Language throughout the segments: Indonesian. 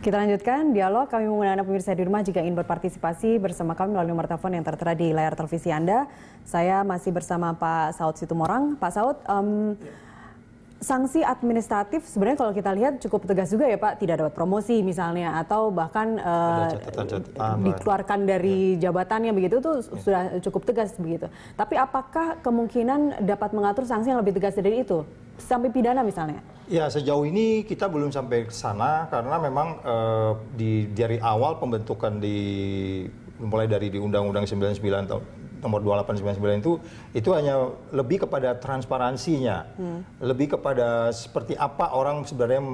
Kita lanjutkan dialog kami mengundang Anda pemirsa di rumah jika ingin berpartisipasi bersama kami melalui nomor telepon yang tertera di layar televisi Anda. Saya masih bersama Pak Saud Situmorang. Pak Saud, um, sanksi administratif sebenarnya kalau kita lihat cukup tegas juga ya Pak, tidak dapat promosi misalnya atau bahkan uh, eh, catatan -catatan dikeluarkan dari ya. jabatannya begitu tuh ya. sudah cukup tegas begitu. Tapi apakah kemungkinan dapat mengatur sanksi yang lebih tegas dari itu sampai pidana misalnya? Ya sejauh ini kita belum sampai ke sana karena memang uh, di dari awal pembentukan di mulai dari di Undang-Undang 99 tahun nomor 2899 itu itu hanya lebih kepada transparansinya, hmm. lebih kepada seperti apa orang sebenarnya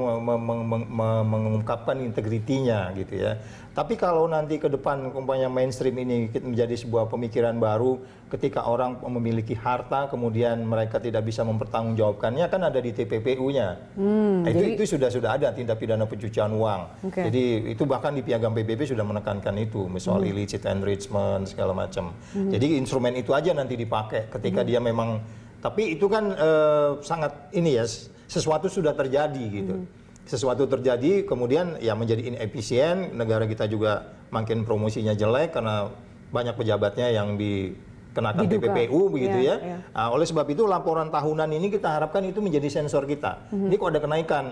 mengungkapkan integritinya gitu ya. Tapi kalau nanti ke depan umpamanya mainstream ini menjadi sebuah pemikiran baru ketika orang memiliki harta kemudian mereka tidak bisa mempertanggungjawabkannya kan ada di TPPU-nya. Hmm, nah, itu jadi... itu sudah sudah ada tindak pidana pencucian uang. Okay. Jadi itu bahkan di piagam PBB sudah menekankan itu soal hmm. illicit enrichment segala macam. Hmm. Jadi instrumen itu aja nanti dipakai ketika hmm. dia memang tapi itu kan eh, sangat ini ya sesuatu sudah terjadi gitu. Hmm sesuatu terjadi kemudian ya menjadi inefisien negara kita juga makin promosinya jelek karena banyak pejabatnya yang di dikenakan Diduga. TPPU begitu iya, ya. Yeah. Iya. Nah, oleh sebab itu laporan tahunan ini kita harapkan itu menjadi sensor kita. Mm-hmm. Ini kok ada kenaikan.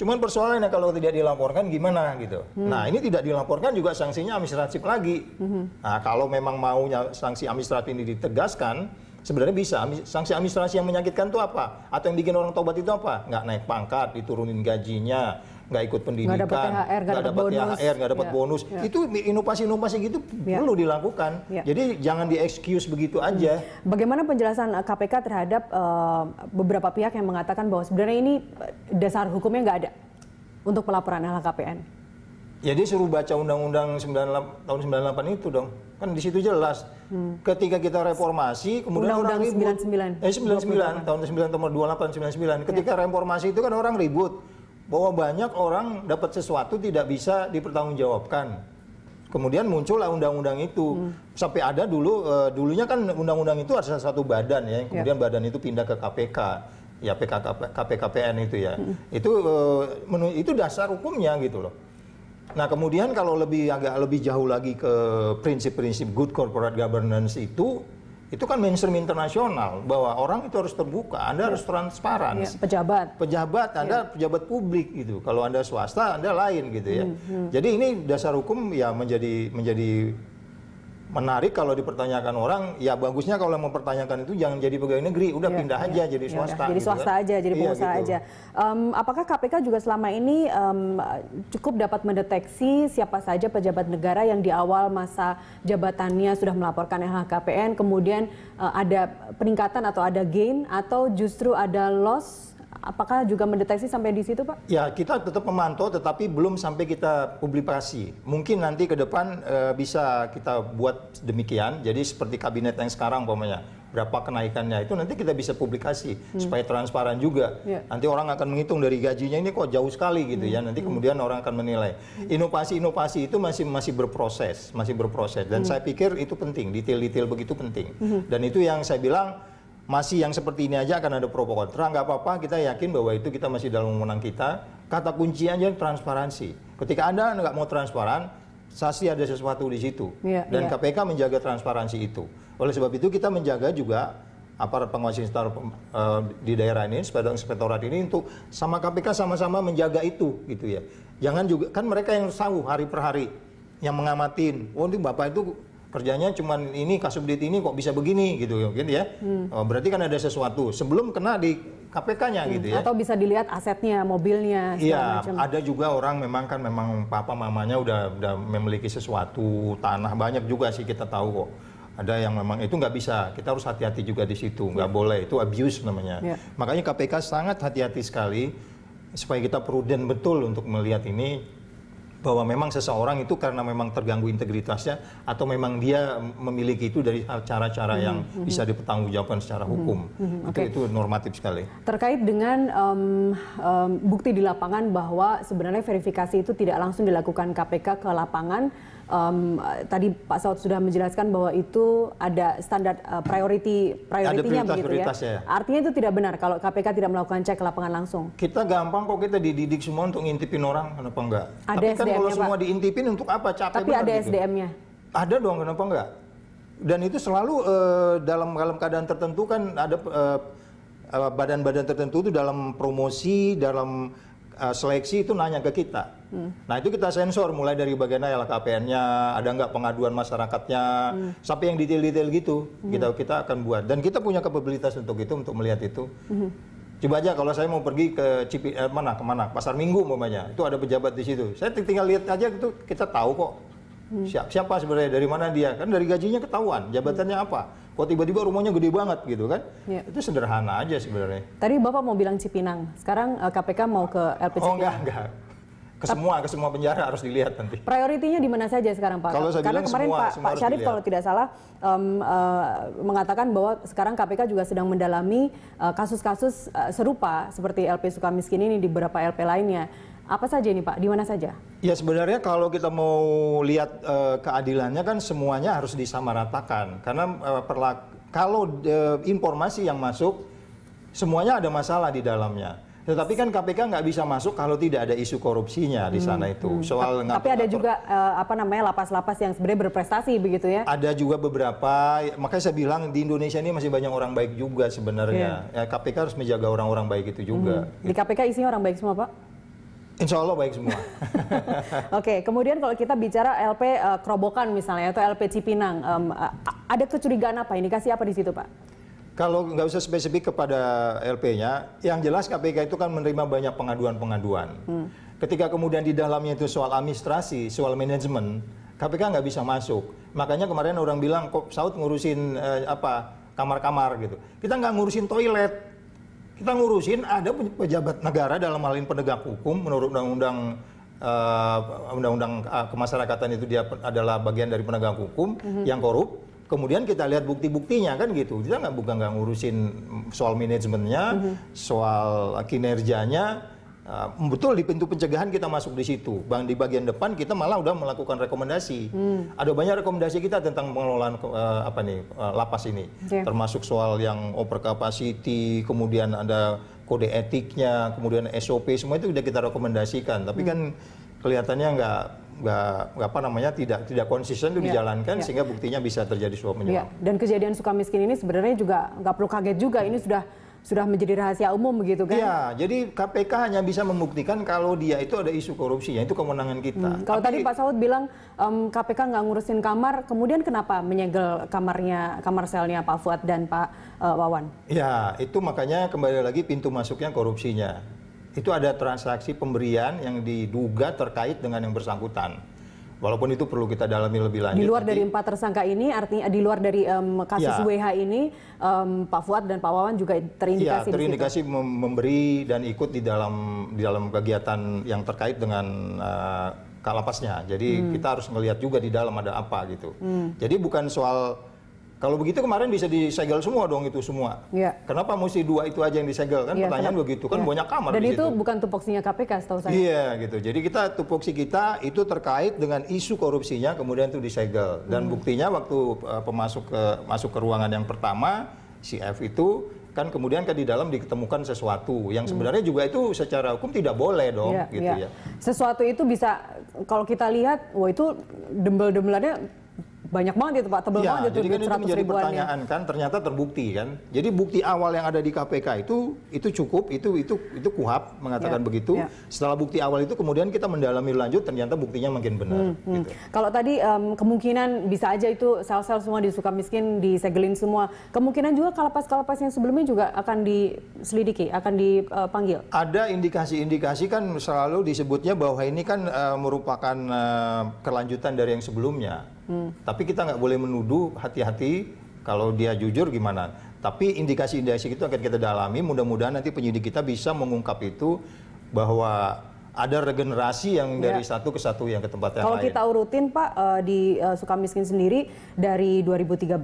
Cuman persoalannya kalau tidak dilaporkan gimana gitu. Hmm. Nah ini tidak dilaporkan juga sanksinya administratif lagi. Hmm. Nah kalau memang maunya sanksi administratif ini ditegaskan, sebenarnya bisa. Sanksi administrasi yang menyakitkan itu apa? Atau yang bikin orang tobat itu apa? Nggak naik pangkat, diturunin gajinya, nggak ikut pendidikan, nggak dapat THR, nggak dapat THR, dapet dapat ya. bonus. Ya. Itu inovasi-inovasi gitu ya. perlu dilakukan. Ya. Jadi jangan di excuse begitu aja. Bagaimana penjelasan KPK eh, terhadap uh, beberapa pihak yang mengatakan bahwa sebenarnya ini eh, dasar hukumnya nggak ada untuk pelaporan LHKPN? Ya dia suruh baca undang-undang tahun 98 itu dong. Kan di situ jelas. Hmm. Ketika kita reformasi, kemudian undang -undang orang ribut. 99. Eh 99 28. tahun 9 28 99. Ketika ya. reformasi itu kan orang ribut bahwa banyak orang dapat sesuatu tidak bisa dipertanggungjawabkan. Kemudian muncullah undang-undang itu. Hmm. Sampai ada dulu uh, dulunya kan undang-undang itu ada satu badan ya, ya. kemudian yeah. badan itu pindah ke KPK. Ya PKK, KPKPN itu ya. Hmm. Itu uh, itu dasar hukumnya gitu loh. Nah, kemudian kalau lebih agak lebih jauh lagi ke prinsip-prinsip good corporate governance itu itu kan mainstream internasional bahwa orang itu harus terbuka, Anda harus transparan. Ya, pejabat. Pejabat, Anda ya. pejabat publik gitu. Kalau Anda swasta, Anda lain gitu ya. Hmm, hmm. Jadi ini dasar hukum ya menjadi menjadi menarik kalau dipertanyakan orang ya bagusnya kalau mempertanyakan itu jangan jadi pegawai negeri udah ya, pindah ya, aja jadi iya, swasta jadi jadi gitu kan. swasta kan. aja jadi iya, pengusaha gitu. aja um, apakah KPK juga selama ini um, cukup dapat mendeteksi siapa saja pejabat negara yang di awal masa jabatannya sudah melaporkan LHKPN kemudian uh, ada peningkatan atau ada gain atau justru ada loss Apakah juga mendeteksi sampai di situ, Pak? Ya, kita tetap memantau, tetapi belum sampai kita publikasi. Mungkin nanti ke depan e, bisa kita buat demikian. Jadi seperti kabinet yang sekarang, umpamanya berapa kenaikannya itu nanti kita bisa publikasi hmm. supaya transparan juga. Yeah. Nanti orang akan menghitung dari gajinya ini kok jauh sekali gitu ya. hmm. ya. Nanti hmm. kemudian orang akan menilai. Hmm. Inovasi-inovasi itu masih masih berproses, masih berproses dan hmm. saya pikir itu penting, detail-detail begitu penting. Hmm. Dan itu yang saya bilang masih yang seperti ini aja akan ada pro kontra nggak apa-apa kita yakin bahwa itu kita masih dalam wewenang kita kata aja transparansi ketika anda nggak mau transparan pasti ada sesuatu di situ yeah, dan yeah. KPK menjaga transparansi itu oleh sebab itu kita menjaga juga aparat pengawas uh, eh, di daerah ini sepeda inspektorat ini untuk sama KPK sama-sama menjaga itu gitu ya jangan juga kan mereka yang tahu hari per hari yang mengamatin oh ini bapak itu kerjanya cuman ini kasus kasubdit ini kok bisa begini gitu gitu ya hmm. Oh, berarti kan ada sesuatu sebelum kena di KPK-nya hmm. gitu ya atau bisa dilihat asetnya mobilnya iya ada juga orang memang kan memang papa mamanya udah udah memiliki sesuatu tanah banyak juga sih kita tahu kok ada yang memang itu nggak bisa kita harus hati-hati juga di situ nggak hmm. boleh itu abuse namanya yeah. makanya KPK sangat hati-hati sekali supaya kita prudent betul untuk melihat ini bahwa memang seseorang itu karena memang terganggu integritasnya atau memang dia memiliki itu dari cara-cara yang mm -hmm. bisa dipertanggungjawabkan secara hmm, hukum. Mm -hmm. hmm. Okay. Itu, normatif sekali. Terkait dengan um, um, bukti di lapangan bahwa sebenarnya verifikasi itu tidak langsung dilakukan KPK ke lapangan um, tadi Pak Saud sudah menjelaskan bahwa itu ada standar uh, priority prioritinya prioritas, begitu ya. ya. Artinya itu tidak benar kalau KPK tidak melakukan cek ke lapangan langsung. Kita gampang kok kita dididik semua untuk ngintipin orang kenapa enggak? Ada Tapi kan kalau semua Pak. diintipin untuk apa? Capek Tapi ada gitu. SDM-nya. Ada dong kenapa enggak? Dan itu selalu uh, dalam dalam keadaan tertentu kan ada uh, badan-badan tertentu itu dalam promosi, dalam Eh, seleksi itu nanya ke kita. Hmm. Nah itu kita sensor mulai dari bagaimana LKPN-nya, ada nggak pengaduan masyarakatnya, hmm. sampai yang detail-detail gitu hmm. kita kita akan buat. Dan kita punya kapabilitas untuk itu, untuk melihat itu. Hmm. Coba aja kalau saya mau pergi ke Cipi, eh, mana kemana pasar Minggu umpamanya, itu ada pejabat di situ. Saya tinggal lihat aja itu kita tahu kok hmm. siapa sebenarnya dari mana dia kan dari gajinya ketahuan, jabatannya hmm. apa Kok tiba-tiba rumahnya gede banget gitu kan? Ya. Itu sederhana aja sebenarnya. Tadi Bapak mau bilang Cipinang, sekarang KPK eh, mau ke LP Cipinang. Oh enggak, enggak. Ke semua, ke semua penjara harus dilihat nanti. Prioritinya di mana saja sekarang Pak? Kalau saya Karena kemarin semua, Pak, semua Pak Syarif dilihat. kalau tidak salah um, uh, mengatakan bahwa sekarang KPK juga sedang mendalami eh, kasus-kasus uh, uh, serupa seperti LP Sukamiskin ini di beberapa LP lainnya apa saja ini Pak? Di mana saja? Ya sebenarnya kalau kita mau lihat e, keadilannya kan semuanya harus disamaratakan karena e, perla kalau e, informasi yang masuk semuanya ada masalah di dalamnya. Tetapi kan KPK nggak bisa masuk kalau tidak ada isu korupsinya di sana hmm, itu. Hmm. Soal hmm. Tapi ada juga e, apa namanya lapas-lapas yang sebenarnya berprestasi begitu ya? Ada juga beberapa. Makanya saya bilang di Indonesia ini masih banyak orang baik juga sebenarnya. Yeah. Ya, KPK harus menjaga orang-orang baik itu juga. Hmm. Di KPK isinya orang baik semua pak? Insya Allah baik semua. Oke, okay, kemudian kalau kita bicara LP uh, eh, Kerobokan misalnya atau LP Cipinang, um, uh, ada kecurigaan apa? ini? Kasih apa di situ, Pak? Kalau nggak usah spesifik kepada LP-nya, yang jelas KPK itu kan menerima banyak pengaduan-pengaduan. Hmm. Ketika kemudian di dalamnya itu soal administrasi, soal manajemen, KPK nggak bisa masuk. Makanya kemarin orang bilang kok Saud ngurusin uh, apa kamar-kamar gitu. Kita nggak ngurusin toilet, kita ngurusin ada pejabat negara dalam hal ini penegak hukum menurut undang-undang uh, undang-undang uh, kemasyarakatan itu dia adalah bagian dari penegak hukum mm-hmm. yang korup. Kemudian kita lihat bukti-buktinya kan gitu. Kita nggak bukan nggak ngurusin soal manajemennya, mm-hmm. soal kinerjanya, Uh, betul di pintu pencegahan kita masuk di situ. Bang di bagian depan kita malah udah melakukan rekomendasi. Hmm. Ada banyak rekomendasi kita tentang pengelolaan uh, apa nih uh, lapas ini. Yeah. Termasuk soal yang over capacity, kemudian ada kode etiknya, kemudian SOP semua itu sudah kita rekomendasikan. Tapi hmm. kan kelihatannya nggak nggak apa namanya tidak tidak konsisten itu ya, dijalankan ya. sehingga buktinya bisa terjadi suap menyuap. Ya. Dan kejadian suka miskin ini sebenarnya juga nggak perlu kaget juga ini sudah sudah menjadi rahasia umum begitu kan? Iya, jadi KPK hanya bisa membuktikan kalau dia itu ada isu korupsi, ya itu kewenangan kita. Hmm. Kalau tadi Pak Saud bilang um, KPK nggak ngurusin kamar, kemudian kenapa menyegel kamarnya, kamar selnya Pak Fuad dan Pak uh, Wawan? Iya, itu makanya kembali lagi pintu masuknya korupsinya. Itu ada transaksi pemberian yang diduga terkait dengan yang bersangkutan Walaupun itu perlu kita dalami lebih lanjut. Di luar dari empat tersangka ini, artinya di luar dari um, kasus ya. WH ini, um, Pak Fuad dan Pak Wawan juga terindikasi. Ya, terindikasi situ. memberi dan ikut di dalam di dalam kegiatan yang terkait dengan uh, eh, kalapasnya. Jadi hmm. kita harus melihat juga di dalam ada apa gitu. Hmm. Jadi bukan soal kalau begitu kemarin bisa disegel semua dong itu semua. Ya. Kenapa mesti dua itu aja yang disegel kan? Ya, Pertanyaan kenapa? begitu kan ya. banyak kamar. Dan di itu situ. bukan tupoksinya KPK setahu saya. Iya gitu. Jadi kita tupoksi kita itu terkait dengan isu korupsinya kemudian itu disegel. Dan hmm. buktinya waktu uh, pemasuk ke masuk ke ruangan yang pertama si F itu kan kemudian kan di dalam diketemukan sesuatu yang hmm. sebenarnya hmm. juga itu secara hukum tidak boleh dong ya, gitu ya. ya. Sesuatu itu bisa kalau kita lihat wah itu dembel-dembelannya banyak banget itu Pak, tebel ya, banget itu jadi kan itu menjadi pertanyaan kan, ternyata terbukti kan. Jadi bukti awal yang ada di KPK itu itu cukup, itu itu itu kuhab mengatakan ya, begitu. Ya. Setelah bukti awal itu kemudian kita mendalami lanjut ternyata buktinya makin benar. Hmm, hmm. gitu. hmm. Kalau tadi um, kemungkinan bisa aja itu sel-sel semua disuka miskin disegelin semua. Kemungkinan juga kalapas-kalapas yang sebelumnya juga akan diselidiki, akan dipanggil. Ada indikasi-indikasi kan selalu disebutnya bahwa ini kan uh, merupakan uh, kelanjutan dari yang sebelumnya. Hmm. tapi kita nggak boleh menuduh hati-hati kalau dia jujur gimana tapi indikasi-indikasi itu akan kita dalami mudah-mudahan nanti penyidik kita bisa mengungkap itu bahwa ada regenerasi yang iya. dari satu ke satu yang ke tempat yang Kalau lain. Kalau kita urutin Pak eh, di eh, Sukamiskin sendiri dari 2013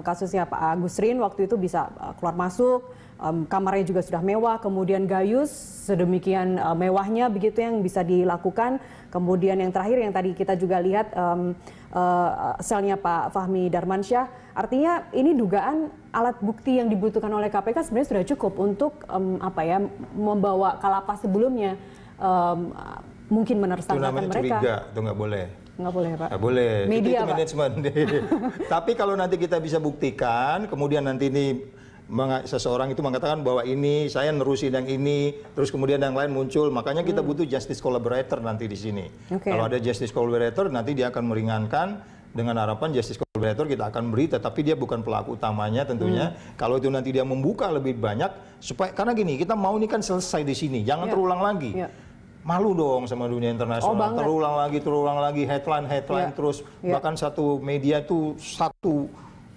kasusnya Pak Agusrin waktu itu bisa eh, keluar masuk um, kamarnya juga sudah mewah, kemudian gayus sedemikian uh, mewahnya begitu yang bisa dilakukan. Kemudian yang terakhir yang tadi kita juga lihat um, uh, selnya Pak Fahmi Darmansyah, artinya ini dugaan alat bukti yang dibutuhkan oleh KPK sebenarnya sudah cukup untuk um, apa ya membawa kalapas sebelumnya um, mungkin meneruskan mereka. Curiga, itu nggak boleh. Nggak boleh, Pak. Nggak boleh. Media, itu, itu manajemen. Tapi kalau nanti kita bisa buktikan, kemudian nanti ini seseorang itu mengatakan bahwa ini saya nerusin yang ini terus kemudian yang lain muncul makanya kita hmm. butuh justice collaborator nanti di sini okay. kalau ada justice collaborator nanti dia akan meringankan dengan harapan justice collaborator kita akan beri tetapi dia bukan pelaku utamanya tentunya hmm. kalau itu nanti dia membuka lebih banyak supaya karena gini kita mau ini kan selesai di sini jangan yeah. terulang lagi yeah. malu dong sama dunia internasional oh, terulang lagi terulang lagi headline headline yeah. terus yeah. bahkan satu media itu satu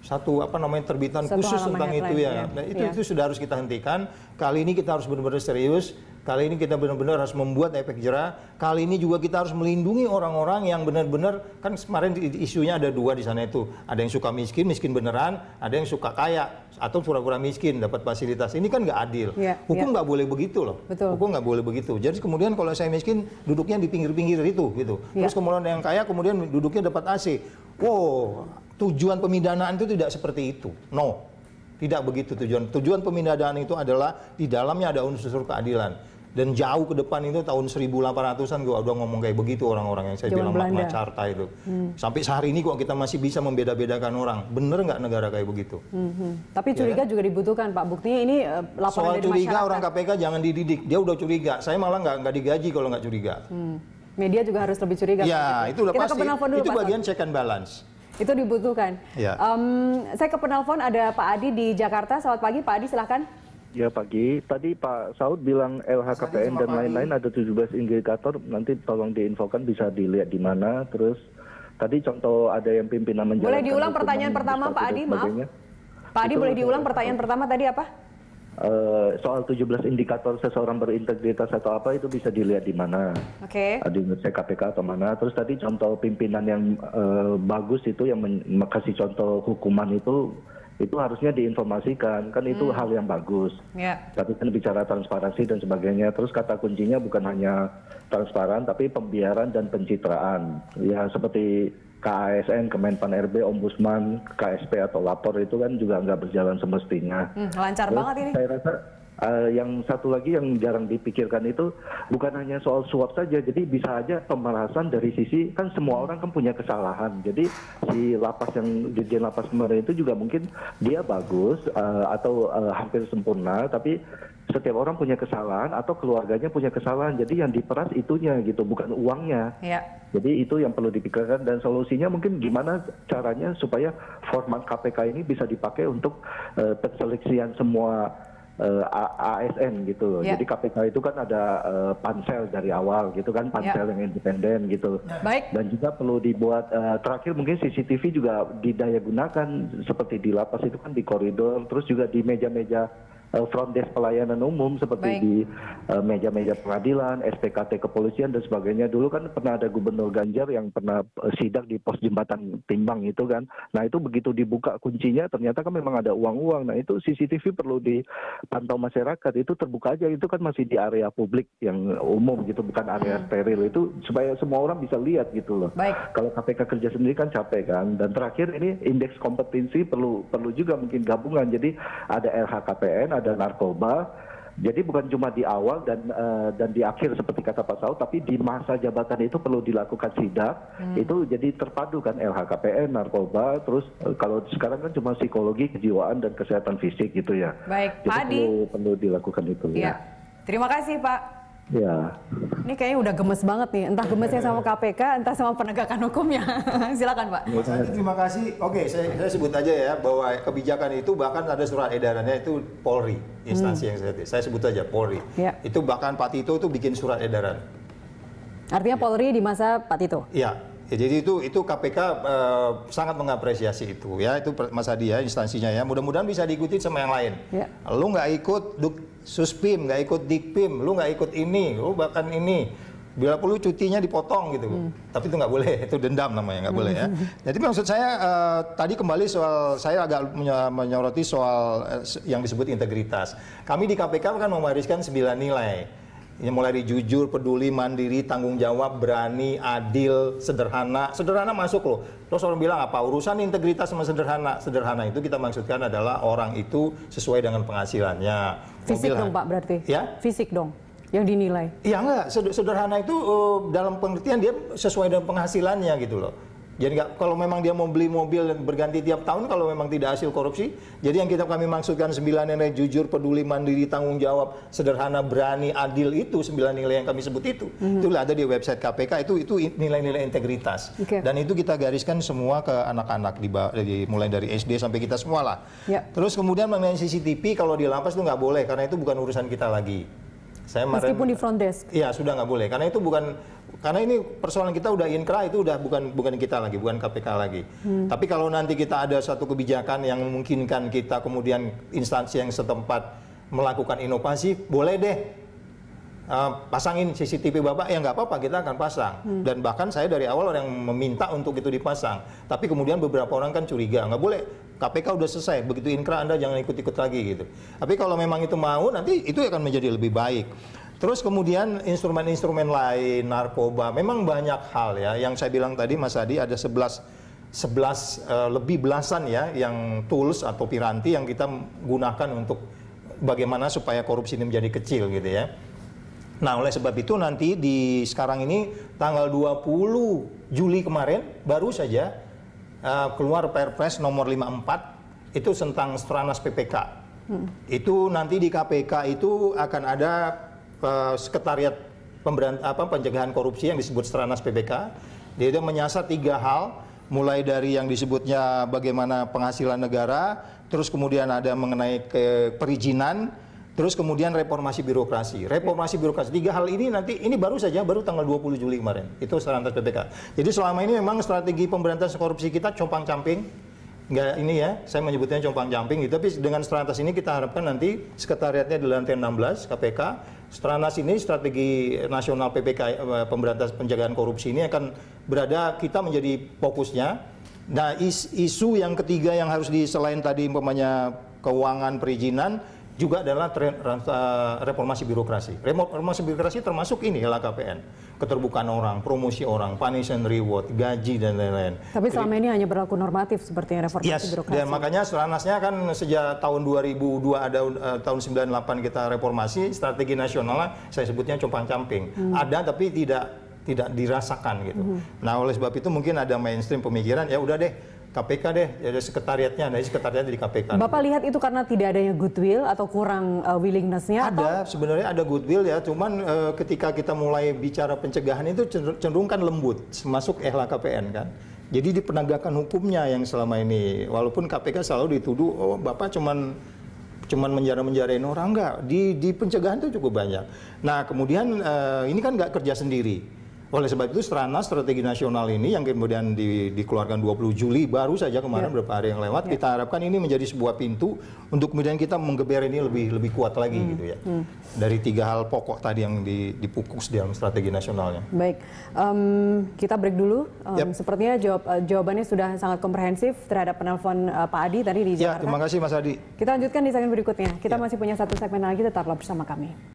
satu apa namanya terbitan satu khusus tentang itu ya. ya. Nah, itu ya. itu sudah harus kita hentikan. Kali ini kita harus benar-benar serius. Kali ini kita benar-benar harus membuat efek jerah. Kali ini juga kita harus melindungi orang-orang yang benar-benar kan kemarin isunya ada dua di sana itu. Ada yang suka miskin, miskin beneran. Ada yang suka kaya atau pura-pura miskin dapat fasilitas. Ini kan nggak adil. Ya, Hukum iya. nggak ya. boleh begitu loh. Betul. Hukum nggak boleh begitu. Jadi kemudian kalau saya miskin duduknya di pinggir-pinggir itu gitu. Iya. Terus ya. kemudian yang kaya kemudian duduknya dapat AC. Wow, tujuan pemidanaan itu tidak seperti itu. No. Tidak begitu tujuan. Tujuan pemidanaan itu adalah di dalamnya ada unsur keadilan. Dan jauh ke depan itu tahun 1800-an gue udah ngomong kayak begitu orang-orang yang saya Jaman bilang Belanda. makna carta itu. Hmm. Sampai sehari ini kok kita masih bisa membeda-bedakan orang. Bener nggak negara kayak begitu? Hmm. Tapi ya curiga ya, juga dibutuhkan Pak. Buktinya ini uh, laporan Soal dari curiga masyarakat. orang KPK jangan dididik. Dia udah curiga. Saya malah nggak digaji kalau nggak curiga. Hmm. Media juga harus lebih curiga. Ya, itu udah kita pasti. dulu, itu bagian check and balance itu dibutuhkan. Ya. Um, saya ke penelpon ada Pak Adi di Jakarta. Selamat pagi Pak Adi, silahkan. Ya pagi, tadi Pak Saud bilang LHKPN dan lain-lain ada 17 indikator, nanti tolong diinfokan bisa dilihat di mana, terus tadi contoh ada yang pimpinan menjalankan Boleh diulang pertanyaan pertama Pak Adi, maaf. Pak Adi boleh diulang pertanyaan pertama tadi apa? Eh, soal 17 indikator seseorang berintegritas atau apa itu bisa dilihat di mana. Oke. Okay. Di KPK atau mana. Terus tadi contoh pimpinan yang uh, bagus itu yang kasih contoh hukuman itu itu harusnya diinformasikan kan itu hmm. hal yang bagus. Yeah. Tapi kan bicara transparansi dan sebagainya. Terus kata kuncinya bukan hanya transparan tapi pembiaran dan pencitraan. Ya seperti KASN, Kemenpan RB, Ombudsman, KSP atau lapor itu kan juga nggak berjalan semestinya. Hmm, lancar Terus banget ini. Saya rasa uh, yang satu lagi yang jarang dipikirkan itu bukan hanya soal suap saja, jadi bisa aja pemerasan dari sisi kan semua orang kan punya kesalahan. Jadi si lapas yang dirjen lapas kemarin itu juga mungkin dia bagus uh, atau uh, hampir sempurna, tapi setiap orang punya kesalahan atau keluarganya punya kesalahan. Jadi yang diperas itunya gitu, bukan uangnya. Ya. Jadi itu yang perlu dipikirkan dan solusinya mungkin gimana caranya supaya format KPK ini bisa dipakai untuk uh, eh, penseleksian semua uh, eh, ASN gitu ya. Jadi KPK itu kan ada uh, pansel dari awal gitu kan, ya. pansel ya. yang independen gitu. Nah, baik. Dan juga perlu dibuat uh, terakhir mungkin CCTV juga didaya gunakan seperti di lapas itu kan di koridor, terus juga di meja-meja Eh, front desk pelayanan umum seperti Baik. di eh, meja-meja uh, pengadilan, SPKT kepolisian dan sebagainya. Dulu kan pernah ada Gubernur Ganjar yang pernah eh, sidak di pos jembatan Timbang itu kan. Nah itu begitu dibuka kuncinya ternyata kan memang ada uang-uang. Nah itu CCTV perlu dipantau masyarakat. Itu terbuka aja itu kan masih di area publik yang umum gitu bukan area hmm. steril itu supaya semua orang bisa lihat gitu loh. Baik. Kalau KPK kerja sendiri kan capek kan. Dan terakhir ini indeks kompetensi perlu perlu juga mungkin gabungan. Jadi ada LHKPN, ada dan narkoba. Jadi bukan cuma di awal dan uh, dan di akhir seperti kata Pak Saud, tapi di masa jabatan itu perlu dilakukan sidak. Hmm. Itu jadi terpadu kan LHKPN, narkoba, terus uh, kalau sekarang kan cuma psikologi, kejiwaan dan kesehatan fisik gitu ya. Baik, jadi Pak Adi. Perlu, perlu dilakukan itu ya. ya. Terima kasih Pak. Ya. Ini kayaknya udah gemes banget nih, entah gemesnya sama KPK, entah sama penegakan hukumnya. Silakan Pak. terima kasih. Oke, saya, saya sebut aja ya bahwa kebijakan itu bahkan ada surat edarannya itu Polri, instansi hmm. yang saya saya sebut aja Polri. Ya. Itu bahkan Pak Tito itu bikin surat edaran. Artinya Polri di masa Pak Tito? Iya, Ya, jadi itu itu KPK uh, eh, sangat mengapresiasi itu ya itu Mas Hadi ya instansinya ya mudah-mudahan bisa diikuti sama yang lain. Ya. Lu nggak ikut duk, suspim, nggak ikut dikpim, lu nggak ikut ini, lu bahkan ini. Bila perlu cutinya dipotong gitu, hmm. tapi itu nggak boleh, itu dendam namanya nggak hmm. boleh ya. Hmm. Jadi maksud saya uh, tadi kembali soal saya agak menyoroti soal uh, yang disebut integritas. Kami di KPK kan mewariskan sembilan nilai Ya, mulai dari jujur, peduli, mandiri, tanggung jawab, berani, adil, sederhana. Sederhana masuk loh. Terus orang bilang apa? Urusan integritas sama sederhana. Sederhana itu kita maksudkan adalah orang itu sesuai dengan penghasilannya. Fisik Mobil, dong Pak berarti? Ya? Fisik dong yang dinilai? Ya enggak. Sederhana itu dalam pengertian dia sesuai dengan penghasilannya gitu loh. Jadi gak, kalau memang dia mau beli mobil dan berganti tiap tahun kalau memang tidak hasil korupsi, jadi yang kita kami maksudkan sembilan nilai jujur, peduli, mandiri, tanggung jawab, sederhana, berani, adil itu sembilan nilai yang kami sebut itu. Mm-hmm. Itu ada di website KPK itu itu nilai-nilai integritas. Okay. Dan itu kita gariskan semua ke anak-anak di, di mulai dari SD sampai kita semua lah. Yeah. Terus kemudian mengenai CCTV kalau di lapas itu nggak boleh karena karena itu itu bukan bukan urusan kita lagi. Meskipun di front desk. Iya, sudah nggak boleh karena ini persoalan kita udah inkrah itu udah bukan bukan kita lagi, bukan KPK lagi. Hmm. Tapi kalau nanti kita ada satu kebijakan yang memungkinkan kita kemudian instansi yang setempat melakukan inovasi, boleh deh uh, pasangin CCTV bapak ya nggak apa-apa kita akan pasang hmm. dan bahkan saya dari awal orang yang meminta untuk itu dipasang tapi kemudian beberapa orang kan curiga nggak boleh KPK udah selesai begitu inkrah anda jangan ikut-ikut lagi gitu tapi kalau memang itu mau nanti itu akan menjadi lebih baik Terus kemudian instrumen-instrumen lain, narkoba, memang banyak hal ya. Yang saya bilang tadi Mas Adi ada 11 11 uh, lebih belasan ya yang tools atau piranti yang kita gunakan untuk bagaimana supaya korupsi ini menjadi kecil gitu ya. Nah, oleh sebab itu nanti di sekarang ini tanggal 20 Juli kemarin baru saja uh, keluar Perpres nomor 54 itu tentang Stranas PPK. Hmm. Itu nanti di KPK itu akan ada Eh, sekretariat pemberan apa pencegahan korupsi yang disebut Stranas PBK. Dia itu menyasar tiga hal, mulai dari yang disebutnya bagaimana penghasilan negara, terus kemudian ada mengenai ke perizinan, terus kemudian reformasi birokrasi. Reformasi birokrasi tiga hal ini nanti ini baru saja baru tanggal 20 Juli kemarin. Itu Stranas PBK. Jadi selama ini memang strategi pemberantasan korupsi kita compang-camping nggak ini ya, saya menyebutnya compang camping gitu. Tapi dengan Stranas ini kita harapkan nanti sekretariatnya di lantai 16 KPK. Stranas ini strategi nasional PPK eh, pemberantas penjagaan korupsi ini akan berada kita menjadi fokusnya. Nah isu yang ketiga yang harus diselain tadi umpamanya keuangan perizinan juga adalah eh, reformasi birokrasi. Reformasi birokrasi termasuk ini LHKPN, keterbukaan orang, promosi orang, punishment, reward, gaji dan lain-lain. Tapi Jadi, selama ini hanya berlaku normatif seperti yang reformasi yes, birokrasi. Dan makanya seranasnya kan sejak tahun 2002 ada uh, tahun 98 kita reformasi, strategi nasional saya sebutnya compang camping. Hmm. Ada tapi tidak tidak dirasakan gitu. Hmm. Nah oleh sebab itu mungkin ada mainstream pemikiran ya udah deh KPK deh, ya ada sekretariatnya, ada sekretariatnya di KPK. Bapak lihat itu karena tidak adanya goodwill atau kurang uh, willingness-nya? Ada, atau? sebenarnya ada goodwill ya, cuman uh, ketika kita mulai bicara pencegahan itu cenderung kan lembut, masuk KPN kan. Jadi di penegakan hukumnya yang selama ini, walaupun KPK selalu dituduh, oh bapak cuman cuman menjara-menjarain orang enggak, di, di pencegahan itu cukup banyak. Nah kemudian uh, ini kan enggak kerja sendiri oleh sebab itu strana Strategi Nasional ini yang kemudian di, dikeluarkan 20 Juli baru saja kemarin ya. beberapa hari yang lewat ya. kita harapkan ini menjadi sebuah pintu untuk kemudian kita menggeber ini lebih lebih kuat lagi hmm. gitu ya. Hmm. Dari tiga hal pokok tadi yang dipukus dalam strategi nasionalnya. Baik, um, kita break dulu. Um, yep. Sepertinya jawab, eh, jawabannya sudah sangat komprehensif terhadap penelpon uh, Pak Adi tadi di ya, Jakarta. Ya, terima kasih Mas Adi. Kita lanjutkan di segmen berikutnya. Kita yep. Ya. masih punya satu segmen lagi tetaplah bersama kami.